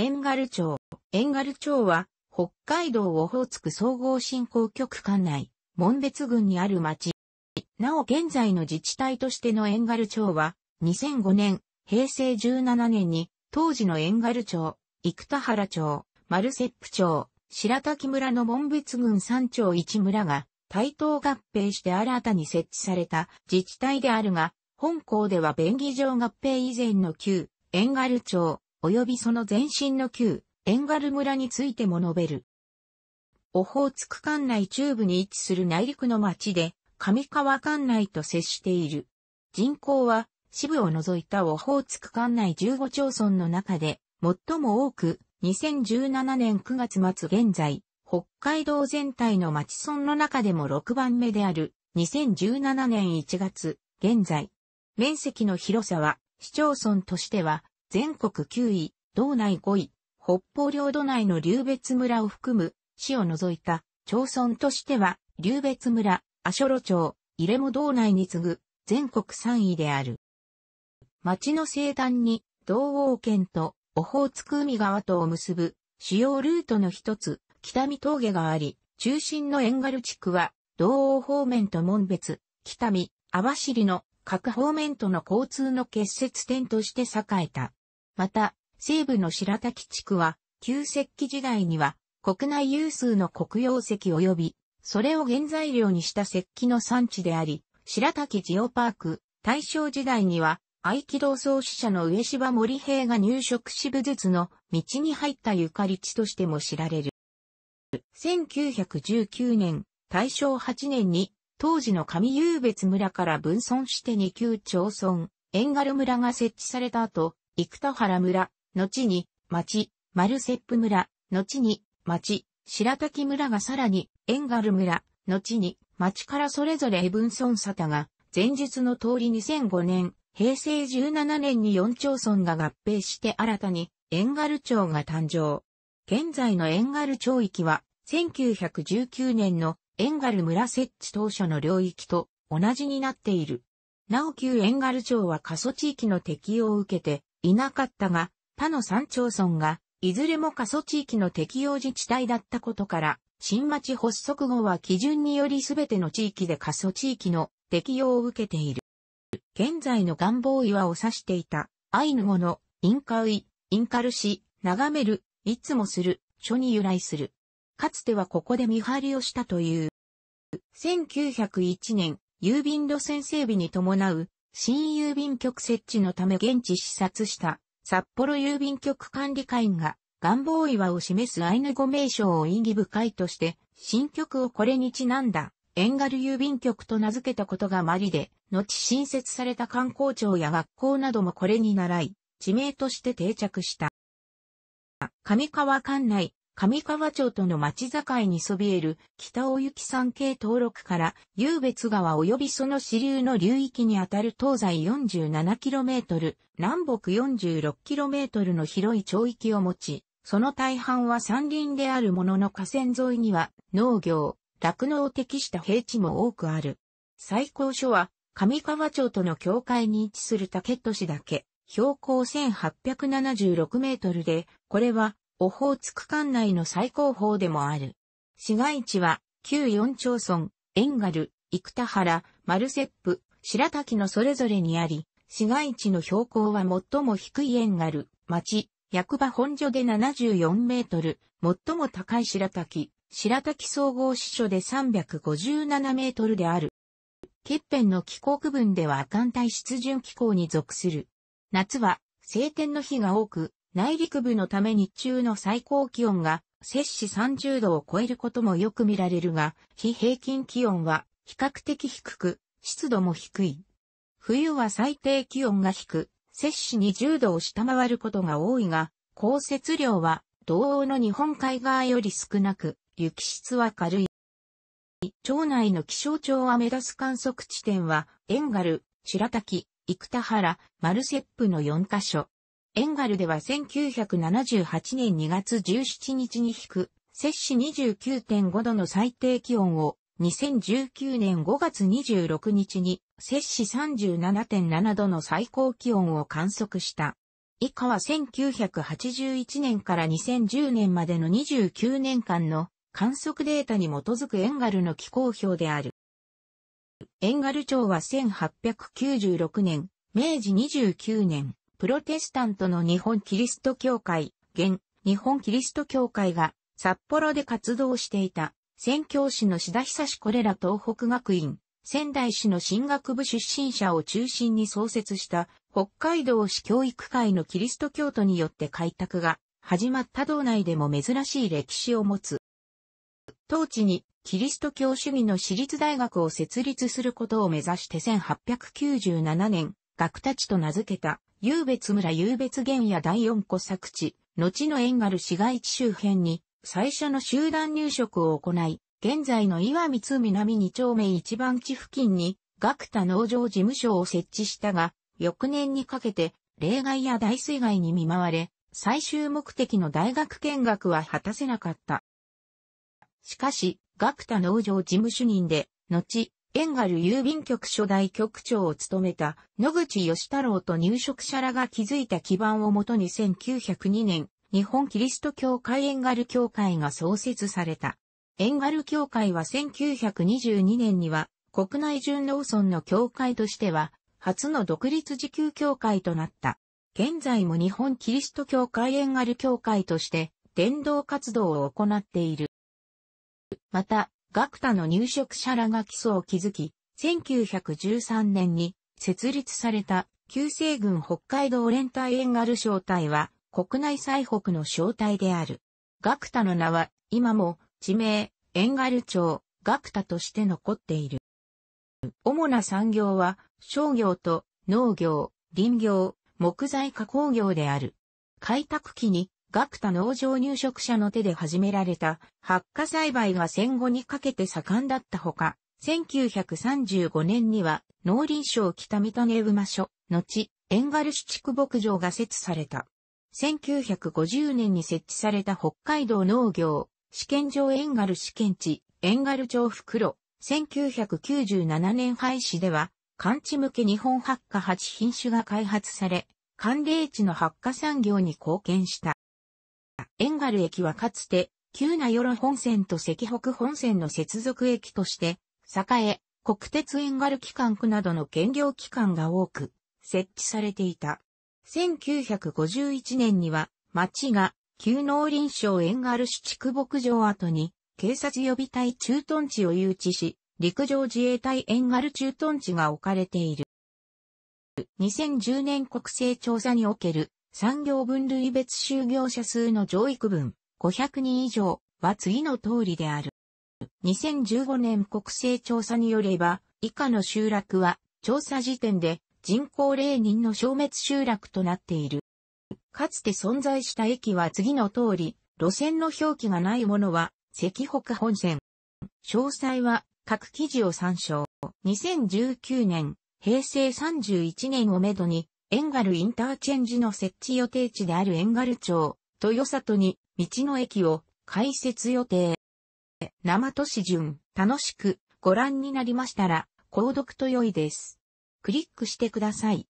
遠軽町。遠軽町は、北海道オホーツク総合振興局管内、門別郡にある町。なお現在の自治体としての遠軽町は、2005年、平成17年に、当時の遠軽町、生田原町、マルセップ町、白滝村の門別郡3町1村が、対等合併して新たに設置された自治体であるが、本校では便宜上合併以前の旧、遠軽町、及びその前身の旧、エンガル村についても述べる。オホーツク管内中部に位置する内陸の町で、上川管内と接している。人口は、支部を除いたオホーツク管内15町村の中で、最も多く、2017年9月末現在、北海道全体の町村の中でも6番目である、2017年1月、現在。面積の広さは、市町村としては、全国9位、道内5位、北方領土内の流別村を含む、市を除いた、町村としては、流別村、阿諸路町、入れも道内に次ぐ、全国3位である。町の西端に、道央県と、オホーツク海側とを結ぶ、主要ルートの一つ、北見峠があり、中心の縁軽地区は、道央方面と門別、北見、網走の各方面との交通の結節点として栄えた。また、西部の白滝地区は、旧石器時代には、国内有数の黒曜石及び、それを原材料にした石器の産地であり、白滝ジオパーク、大正時代には、合気道創始者の上芝森平が入植し武術の道に入ったゆかり地としても知られる。1919年、大正8年に、当時の上優別村から分村して二級町村、エ軽村が設置された後、生田原村、後に、町、マルセップ村、後に、町、白滝村がさらに、エンガル村、後に、町からそれぞれエブンソンサタが、前述の通り2005年、平成17年に4町村が合併して新たに、エンガル町が誕生。現在のエンガル町域は、1919年のエンガル村設置当初の領域と同じになっている。なお旧エンガル町は過疎地域の適用を受けて、いなかったが、他の山町村が、いずれも過疎地域の適用自治体だったことから、新町発足後は基準により全ての地域で過疎地域の適用を受けている。現在の願望岩を指していた、アイヌ語のインカウイ、インカルシ、眺める、いつもする、書に由来する。かつてはここで見張りをしたという。1901年、郵便路線整備に伴う新郵便局設置のため現地視察した札幌郵便局管理会員が願望岩を示すアイヌ語名称を意義深いとして、新局をこれにちなんだ、エンガル郵便局と名付けたことがまりで、後新設された観光庁や学校などもこれに習い、地名として定着した。上川管内、上川町との町境にそびえる北大雪山系登録から湧別川及びその支流の流域にあたる東西 47km、南北 46km の広い町域を持ち、その大半は山林であるものの河川沿いには農業、酪農を適した平地も多くある。最高所は上川町との境界に位置する竹戸市だけ、標高1876メートルで、これはオホーツク管内の最高峰でもある。市街地は、旧四町村、エンガル、生田原、マルセップ、白滝のそれぞれにあり、市街地の標高は最も低いエンガル、町、役場本所で74メートル、最も高い白滝、白滝総合支所で357メートルである。欠片の気候区分では寒帯湿潤気候に属する。夏は晴天の日が多く、内陸部のため日中の最高気温が摂氏30度を超えることもよく見られるが、非平均気温は比較的低く、湿度も低い。冬は最低気温が低、く、摂氏20度を下回ることが多いが、降雪量は同様の日本海側より少なく、雪質は軽い。町内の気象庁は目指す観測地点は、エンガル、白滝、生田原、マルセップの4カ所。エンガルでは1978年2月17日に引く、摂氏29.5度の最低気温を、2019年5月26日に、摂氏37.7度の最高気温を観測した。以下は1981年から2010年までの29年間の観測データに基づくエンガルの気候表である。エンガル町は1896年、明治29年、プロテスタントの日本キリスト教会、現、日本キリスト教会が、札幌で活動していた、宣教師の志田久志これら東北学院、仙台市の進学部出身者を中心に創設した北海道市教育会のキリスト教徒によって開拓が始まった道内でも珍しい歴史を持つ。当地にキリスト教主義の私立大学を設立することを目指して1897年、学たちと名付けた雄別村雄別原野第四個作地、後のある市街地周辺に、最初の集団入植を行い、現在の岩光津南二丁目一番地付近に、学田農場事務所を設置したが、翌年にかけて、例外や大水害に見舞われ、最終目的の大学見学は果たせなかった。しかし、学田農場事務主任で、後、エンガル郵便局初代局長を務めた野口義太郎と入植者らが築いた基盤をもとに1902年、日本キリスト教会エンガル教会が創設された。エンガル教会は1922年には国内純農村の教会としては初の独立自給教会となった。現在も日本キリスト教会エンガル教会として伝道活動を行っている。また、学田の入植者らが基礎を築き、1913年に設立された旧西軍北海道連隊ガル小隊は国内最北の小隊である。学田の名は今も地名、ガル町、学田として残っている。主な産業は商業と農業、林業、木材加工業である。開拓期に学多農場入植者の手で始められた発火栽培が戦後にかけて盛んだったほか、1935年には農林省北三種馬所、後、遠軽市地区牧場が設された。1950年に設置された北海道農業、試験場遠軽試験地、遠軽町袋、1997年廃止では、寒地向け日本発火8品種が開発され、寒冷地の発火産業に貢献した。エンガル駅はかつて、旧名寄本線と赤北本線の接続駅として、栄、国鉄エンガル機関区などの兼業機関が多く、設置されていた。1951年には、町が、旧農林省エンガル市地区牧場跡に、警察予備隊駐屯地を誘致し、陸上自衛隊エンガル駐屯地が置かれている。2010年国勢調査における産業分類別就業者数の上位区分500人以上は次の通りである。2015年国勢調査によれば、以下の集落は調査時点で人口0人の消滅集落となっている。かつて存在した駅は次の通り、路線の表記がないものは、赤北本線。詳細は各記事を参照。2019年、平成31年をめどに、エンガルインターチェンジの設置予定地であるエンガル町、豊里に、道の駅を開設予定。生都市順、楽しくご覧になりましたら、購読と良いです。クリックしてください。